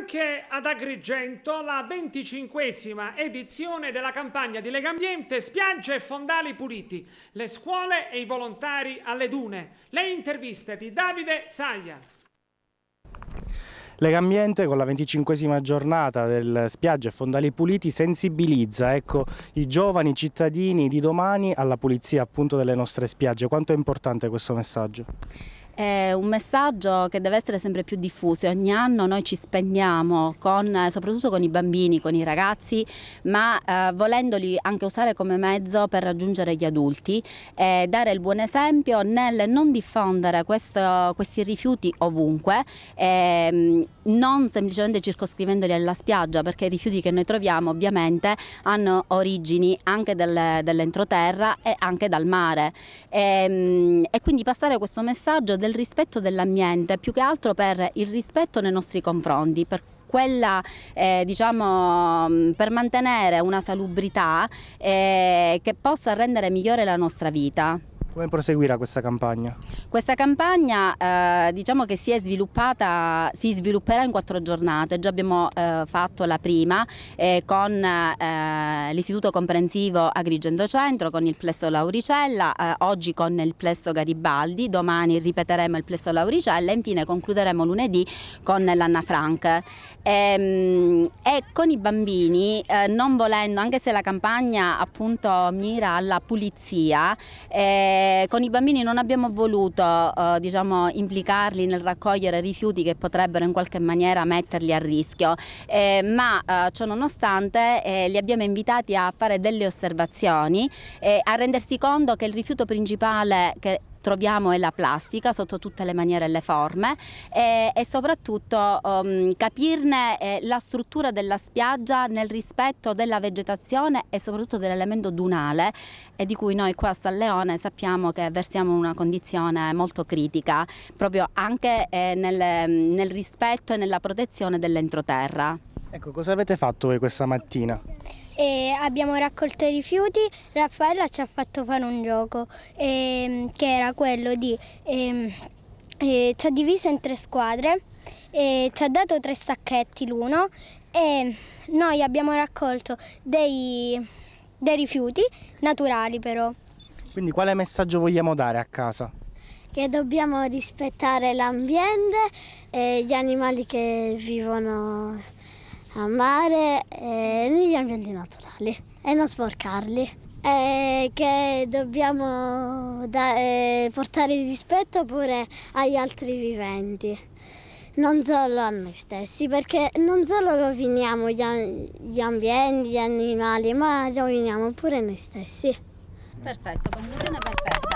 anche ad Agrigento la venticinquesima edizione della campagna di Legambiente Spiagge e fondali puliti, le scuole e i volontari alle dune. Le interviste di Davide Saia. Legambiente con la 25 giornata del Spiagge e Fondali Puliti sensibilizza ecco, i giovani cittadini di domani alla pulizia appunto, delle nostre spiagge. Quanto è importante questo messaggio? è un messaggio che deve essere sempre più diffuso. Ogni anno noi ci spendiamo, con, soprattutto con i bambini, con i ragazzi, ma eh, volendoli anche usare come mezzo per raggiungere gli adulti e dare il buon esempio nel non diffondere questo, questi rifiuti ovunque, eh, non semplicemente circoscrivendoli alla spiaggia, perché i rifiuti che noi troviamo ovviamente hanno origini anche del, dell'entroterra e anche dal mare. E, ehm, e quindi passare questo messaggio del del rispetto dell'ambiente, più che altro per il rispetto nei nostri confronti, quella eh, diciamo mm, per mantenere una salubrità eh, che possa rendere migliore la nostra vita. Come proseguirà questa campagna? Questa campagna eh, diciamo che si è sviluppata, si svilupperà in quattro giornate, già abbiamo eh, fatto la prima eh, con eh, l'Istituto Comprensivo Agrigento Centro, con il Plesso Lauricella, eh, oggi con il Plesso Garibaldi, domani ripeteremo il Plesso Lauricella e infine concluderemo lunedì con l'Anna Frank. E, ehm, e, con i bambini, eh, non volendo, anche se la campagna appunto mira alla pulizia, eh, con i bambini non abbiamo voluto eh, diciamo, implicarli nel raccogliere rifiuti che potrebbero in qualche maniera metterli a rischio, eh, ma eh, ciò nonostante eh, li abbiamo invitati a fare delle osservazioni, eh, a rendersi conto che il rifiuto principale che troviamo è la plastica sotto tutte le maniere e le forme e, e soprattutto um, capirne eh, la struttura della spiaggia nel rispetto della vegetazione e soprattutto dell'elemento dunale e di cui noi qua a San Leone sappiamo che versiamo in una condizione molto critica proprio anche eh, nel, nel rispetto e nella protezione dell'entroterra. Ecco, cosa avete fatto voi questa mattina? E abbiamo raccolto i rifiuti, Raffaella ci ha fatto fare un gioco ehm, che era quello di... Ehm, eh, ci ha diviso in tre squadre, eh, ci ha dato tre sacchetti l'uno e noi abbiamo raccolto dei, dei rifiuti naturali però. Quindi quale messaggio vogliamo dare a casa? Che dobbiamo rispettare l'ambiente e gli animali che vivono amare eh, negli ambienti naturali e non sporcarli. E eh, che dobbiamo da, eh, portare rispetto pure agli altri viventi non solo a noi stessi, perché non solo roviniamo gli, gli, ambienti, gli animali, ma roviniamo pure noi stessi. Perfetto, conclusione perfetta.